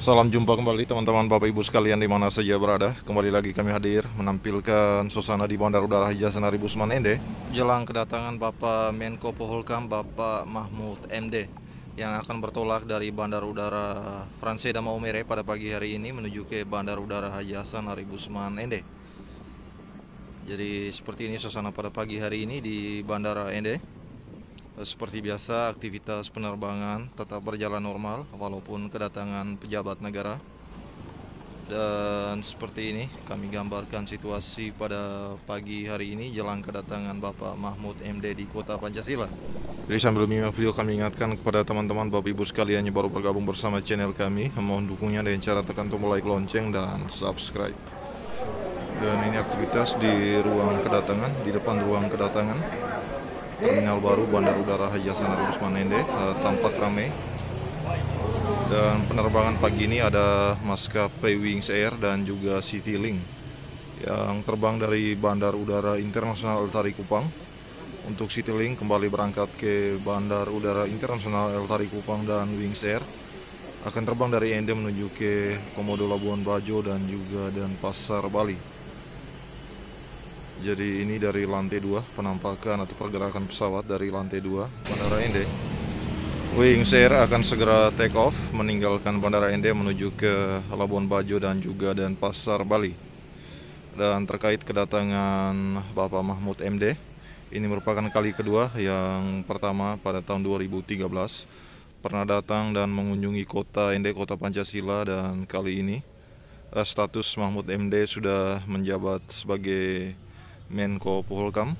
Salam jumpa kembali teman-teman Bapak Ibu sekalian di mana saja berada. Kembali lagi kami hadir menampilkan suasana di Bandar Udara Haji Hasan Busman Ende jelang kedatangan Bapak Menko Polhukam Bapak Mahmud MD yang akan bertolak dari Bandar Udara Fransai dan Maumere pada pagi hari ini menuju ke Bandar Udara Haji Hasan Busman Ende. Jadi seperti ini suasana pada pagi hari ini di Bandara Ende. Eh, seperti biasa, aktivitas penerbangan tetap berjalan normal walaupun kedatangan pejabat negara. Dan seperti ini kami gambarkan situasi pada pagi hari ini jelang kedatangan Bapak Mahmud MD di Kota Pancasila. Jadi sambil menyimak video kami ingatkan kepada teman-teman Bapak Ibu sekalian yang baru bergabung bersama channel kami, mohon dukungnya dengan cara tekan tombol like lonceng dan subscribe. Dan ini aktivitas di ruang kedatangan, di depan ruang kedatangan terminal baru Bandar Udara Haji Hasan Ali Nende uh, eh, tampak ramai dan penerbangan pagi ini ada maskapai Wings Air dan juga Citylink yang terbang dari Bandar Udara Internasional El Tari Kupang untuk Citylink kembali berangkat ke Bandar Udara Internasional El Tari Kupang dan Wings Air akan terbang dari Ende menuju ke Komodo Labuan Bajo dan juga dan Pasar Bali. Jadi ini dari lantai 2, penampakan atau pergerakan pesawat dari lantai 2 Bandara Ende. Wings Air akan segera take off meninggalkan Bandara Ende menuju ke Labuan Bajo dan juga dan Pasar Bali. Dan terkait kedatangan Bapak Mahmud MD, ini merupakan kali kedua yang pertama pada tahun 2013 pernah datang dan mengunjungi kota Ende, kota Pancasila dan kali ini eh, status Mahmud MD sudah menjabat sebagai Menko Polhukam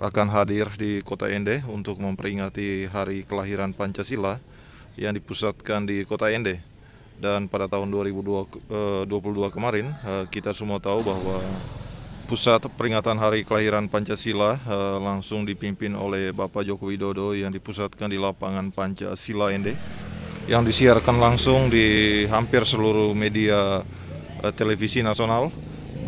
akan hadir di Kota Ende untuk memperingati hari kelahiran Pancasila yang dipusatkan di Kota Ende. Dan pada tahun 2022 eh, kemarin eh, kita semua tahu bahwa pusat peringatan hari kelahiran Pancasila eh, langsung dipimpin oleh Bapak Joko Widodo yang dipusatkan di lapangan Pancasila Ende yang disiarkan langsung di hampir seluruh media televisi nasional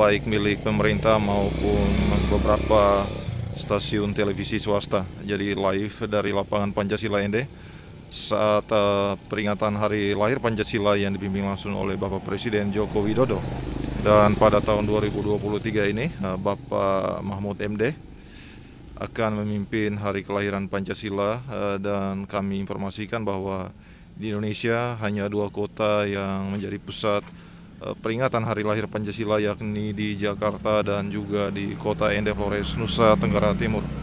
baik milik pemerintah maupun beberapa stasiun televisi swasta. Jadi live dari lapangan Pancasila Ende saat uh, peringatan hari lahir Pancasila yang dibimbing langsung oleh Bapak Presiden Joko Widodo. Dan pada tahun 2023 ini uh, Bapak Mahmud MD akan memimpin hari kelahiran Pancasila uh, dan kami informasikan bahwa di Indonesia hanya dua kota yang menjadi pusat Eh, peringatan hari lahir Pancasila yakni di Jakarta dan juga di kota Ende Flores, Nusa Tenggara Timur.